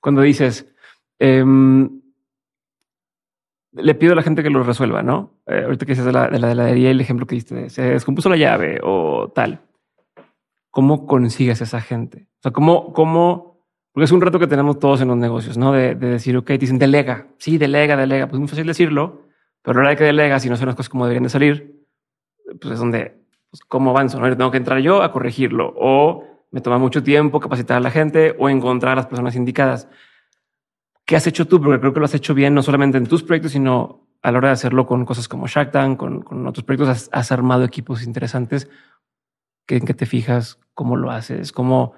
cuando dices, em, le pido a la gente que lo resuelva, ¿no? Eh, ahorita que dices de la, de la heladería, el ejemplo que diste, se descompuso la llave o tal. ¿Cómo consigues esa gente? O sea, ¿cómo, cómo? Porque es un reto que tenemos todos en los negocios, ¿no? De, decir, ok, te dicen, delega. Sí, delega, delega. Pues es muy fácil decirlo, pero no la hora de que delega si no son las cosas como deberían de salir, pues es donde, pues, ¿cómo avanzo? ¿no? Tengo que entrar yo a corregirlo o me toma mucho tiempo capacitar a la gente o encontrar a las personas indicadas. ¿Qué has hecho tú? Porque creo que lo has hecho bien, no solamente en tus proyectos, sino a la hora de hacerlo con cosas como Shark con, otros proyectos. Has, armado equipos interesantes. que ¿En qué te fijas? ¿Cómo lo haces? ¿Cómo,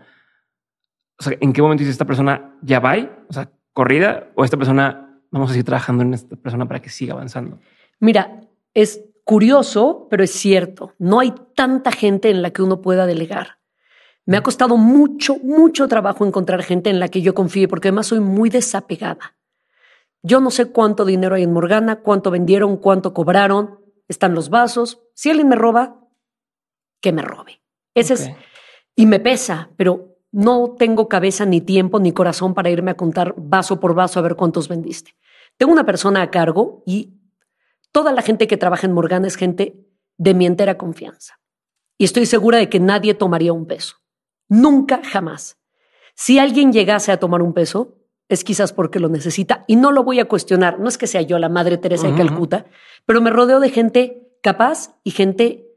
o sea, ¿En qué momento dices esta persona ya va? O sea, corrida o esta persona, vamos a seguir trabajando en esta persona para que siga avanzando. Mira, es curioso, pero es cierto. No hay tanta gente en la que uno pueda delegar. Me ha costado mucho, mucho trabajo encontrar gente en la que yo confíe, porque además soy muy desapegada. Yo no sé cuánto dinero hay en Morgana, cuánto vendieron, cuánto cobraron, están los vasos. Si alguien me roba, que me robe. Ese es. Y me pesa, pero no tengo cabeza, ni tiempo, ni corazón para irme a contar vaso por vaso a ver cuántos vendiste. Tengo una persona a cargo y toda la gente que trabaja en Morgana es gente de mi entera confianza. Y estoy segura de que nadie tomaría un peso. Nunca, jamás. Si alguien llegase a tomar un peso, es quizás porque lo necesita y no lo voy a cuestionar. No es que sea yo la Madre Teresa de Calcuta, pero me rodeo de gente capaz y gente,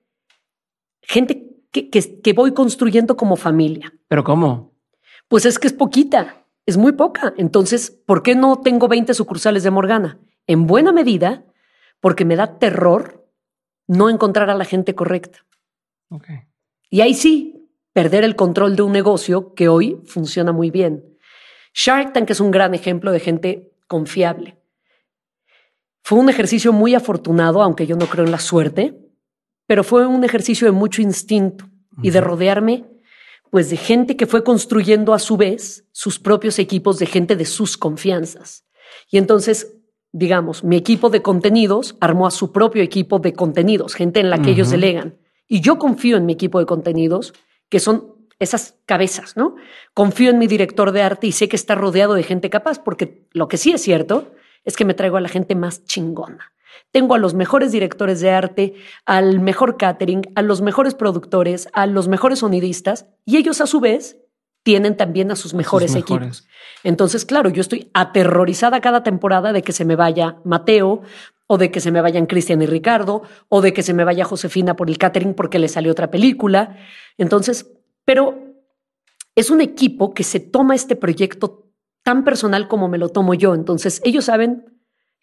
gente que, voy construyendo como familia. ¿Pero cómo? Pues es que es poquita, es muy poca. Entonces, ¿por qué no tengo 20 sucursales de Morgana? En buena medida, porque me da terror no encontrar a la gente correcta. Y ahí sí, perder el control de un negocio que hoy funciona muy bien. Shark Tank es un gran ejemplo de gente confiable. Fue un ejercicio muy afortunado, aunque yo no creo en la suerte, pero fue un ejercicio de mucho instinto y de rodearme pues de gente que fue construyendo a su vez sus propios equipos de gente de sus confianzas. Y entonces, digamos, mi equipo de contenidos armó a su propio equipo de contenidos, gente en la que ellos delegan. Y yo confío en mi equipo de contenidos que son esas cabezas, ¿no? Confío en mi director de arte y sé que está rodeado de gente capaz, porque lo que sí es cierto es que me traigo a la gente más chingona. Tengo a los mejores directores de arte, al mejor catering, a los mejores productores, a los mejores sonidistas, y ellos a su vez tienen también a sus mejores, equipos. Entonces, claro, yo estoy aterrorizada cada temporada de que se me vaya Mateo, o de que se me vayan Cristian y Ricardo, o de que se me vaya Josefina por el catering porque le salió otra película. Entonces, pero es un equipo que se toma este proyecto tan personal como me lo tomo yo. Entonces, ellos saben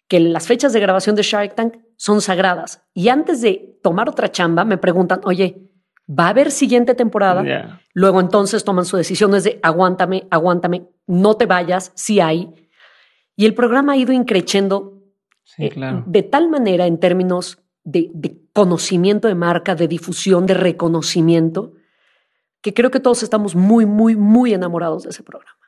que las fechas de grabación de Shark Tank son sagradas. Y antes de tomar otra chamba, me preguntan, oye, ¿va a haber siguiente temporada? Luego entonces toman su decisión, es de aguántame, aguántame, no te vayas, si sí hay. Y el programa ha ido increciendo eh, de tal manera, en términos de, conocimiento de marca, de difusión, de reconocimiento, que creo que todos estamos muy, muy, muy enamorados de ese programa.